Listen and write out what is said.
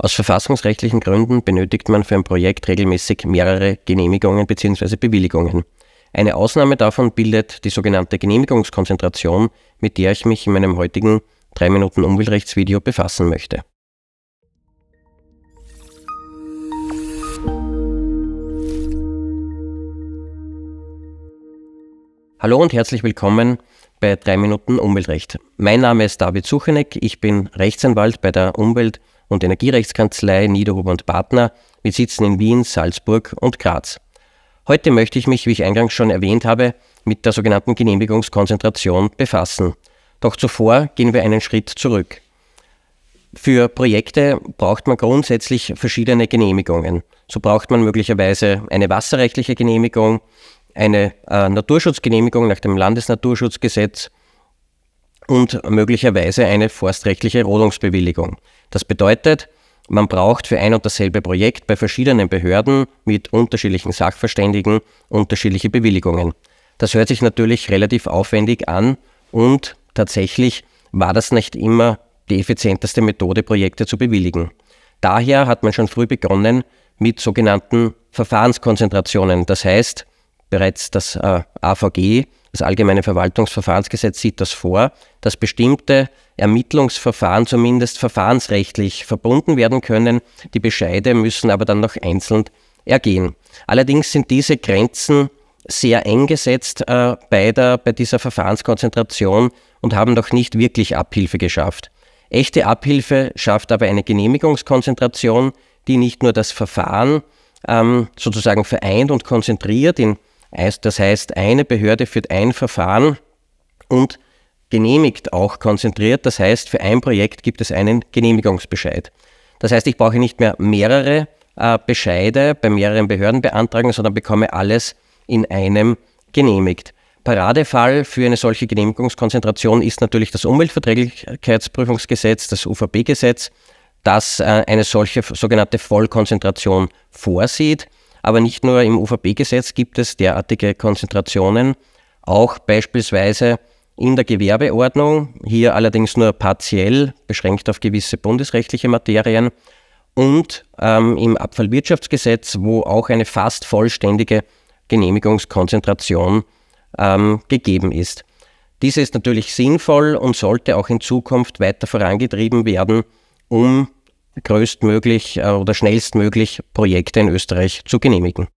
Aus verfassungsrechtlichen Gründen benötigt man für ein Projekt regelmäßig mehrere Genehmigungen bzw. Bewilligungen. Eine Ausnahme davon bildet die sogenannte Genehmigungskonzentration, mit der ich mich in meinem heutigen 3 Minuten Umweltrechtsvideo befassen möchte. Hallo und herzlich willkommen bei 3 Minuten Umweltrecht. Mein Name ist David Suchenek, ich bin Rechtsanwalt bei der Umwelt- und Energierechtskanzlei Niederhuber und Partner mit Sitzen in Wien, Salzburg und Graz. Heute möchte ich mich, wie ich eingangs schon erwähnt habe, mit der sogenannten Genehmigungskonzentration befassen. Doch zuvor gehen wir einen Schritt zurück. Für Projekte braucht man grundsätzlich verschiedene Genehmigungen. So braucht man möglicherweise eine wasserrechtliche Genehmigung, eine äh, Naturschutzgenehmigung nach dem Landesnaturschutzgesetz, und möglicherweise eine forstrechtliche Rodungsbewilligung. Das bedeutet, man braucht für ein und dasselbe Projekt bei verschiedenen Behörden mit unterschiedlichen Sachverständigen unterschiedliche Bewilligungen. Das hört sich natürlich relativ aufwendig an und tatsächlich war das nicht immer die effizienteste Methode, Projekte zu bewilligen. Daher hat man schon früh begonnen mit sogenannten Verfahrenskonzentrationen. Das heißt, bereits das äh, AVG das allgemeine Verwaltungsverfahrensgesetz sieht das vor, dass bestimmte Ermittlungsverfahren zumindest verfahrensrechtlich verbunden werden können. Die Bescheide müssen aber dann noch einzeln ergehen. Allerdings sind diese Grenzen sehr eng gesetzt äh, bei, der, bei dieser Verfahrenskonzentration und haben noch nicht wirklich Abhilfe geschafft. Echte Abhilfe schafft aber eine Genehmigungskonzentration, die nicht nur das Verfahren ähm, sozusagen vereint und konzentriert in das heißt, eine Behörde führt ein Verfahren und genehmigt auch konzentriert. Das heißt, für ein Projekt gibt es einen Genehmigungsbescheid. Das heißt, ich brauche nicht mehr mehrere äh, Bescheide bei mehreren Behörden beantragen, sondern bekomme alles in einem genehmigt. Paradefall für eine solche Genehmigungskonzentration ist natürlich das Umweltverträglichkeitsprüfungsgesetz, das UVP-Gesetz, das äh, eine solche sogenannte Vollkonzentration vorsieht. Aber nicht nur im uvb gesetz gibt es derartige Konzentrationen, auch beispielsweise in der Gewerbeordnung, hier allerdings nur partiell, beschränkt auf gewisse bundesrechtliche Materien, und ähm, im Abfallwirtschaftsgesetz, wo auch eine fast vollständige Genehmigungskonzentration ähm, gegeben ist. Diese ist natürlich sinnvoll und sollte auch in Zukunft weiter vorangetrieben werden, um größtmöglich äh, oder schnellstmöglich Projekte in Österreich zu genehmigen.